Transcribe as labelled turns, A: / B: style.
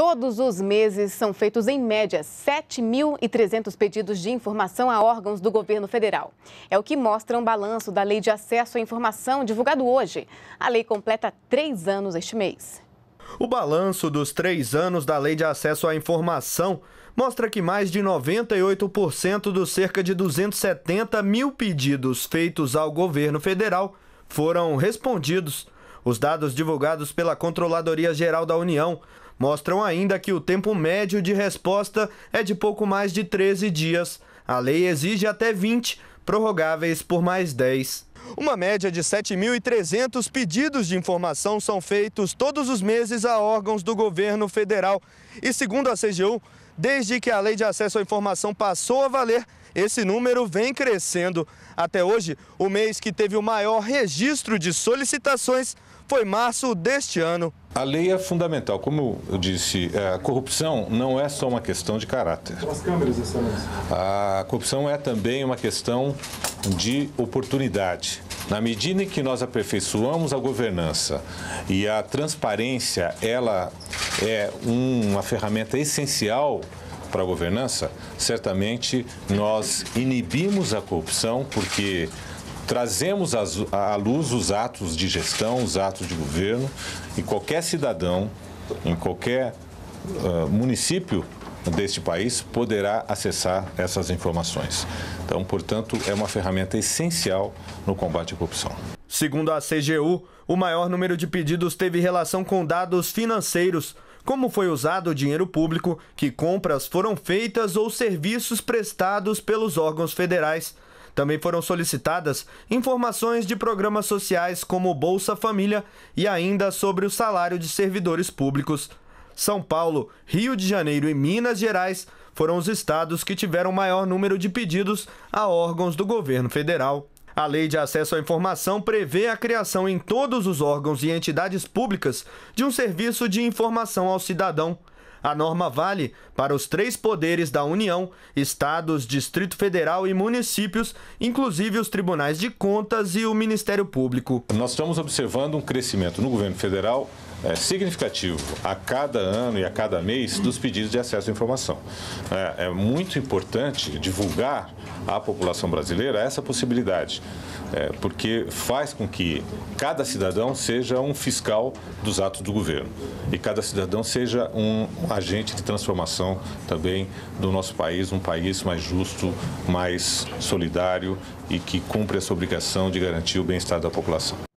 A: Todos os meses são feitos, em média, 7.300 pedidos de informação a órgãos do governo federal. É o que mostra um balanço da Lei de Acesso à Informação divulgado hoje. A lei completa três anos este mês. O balanço dos três anos da Lei de Acesso à Informação mostra que mais de 98% dos cerca de 270 mil pedidos feitos ao governo federal foram respondidos. Os dados divulgados pela Controladoria Geral da União mostram ainda que o tempo médio de resposta é de pouco mais de 13 dias. A lei exige até 20, prorrogáveis por mais 10. Uma média de 7.300 pedidos de informação são feitos todos os meses a órgãos do governo federal. E segundo a CGU, Desde que a Lei de Acesso à Informação passou a valer, esse número vem crescendo. Até hoje, o mês que teve o maior registro de solicitações foi março deste ano.
B: A lei é fundamental. Como eu disse, é, a corrupção não é só uma questão de caráter. As câmeras, excelência. A corrupção é também uma questão de oportunidade. Na medida em que nós aperfeiçoamos a governança e a transparência, ela é uma ferramenta essencial para a governança, certamente nós inibimos a corrupção, porque trazemos à luz os atos de gestão, os atos de governo, e qualquer cidadão, em qualquer uh, município, deste país poderá acessar essas informações. Então, portanto, é uma ferramenta essencial no combate à corrupção.
A: Segundo a CGU, o maior número de pedidos teve relação com dados financeiros, como foi usado o dinheiro público, que compras foram feitas ou serviços prestados pelos órgãos federais. Também foram solicitadas informações de programas sociais como Bolsa Família e ainda sobre o salário de servidores públicos. São Paulo, Rio de Janeiro e Minas Gerais foram os estados que tiveram maior número de pedidos a órgãos do governo federal. A Lei de Acesso à Informação prevê a criação em todos os órgãos e entidades públicas de um serviço de informação ao cidadão. A norma vale para os três poderes da União, estados, Distrito Federal e municípios, inclusive os tribunais de contas e o Ministério Público.
B: Nós estamos observando um crescimento no governo federal é, significativo a cada ano e a cada mês dos pedidos de acesso à informação. É, é muito importante divulgar à população brasileira essa possibilidade, é, porque faz com que cada cidadão seja um fiscal dos atos do governo e cada cidadão seja um agente de transformação também do nosso país, um país mais justo,
A: mais solidário e que cumpre a sua obrigação de garantir o bem-estar da população.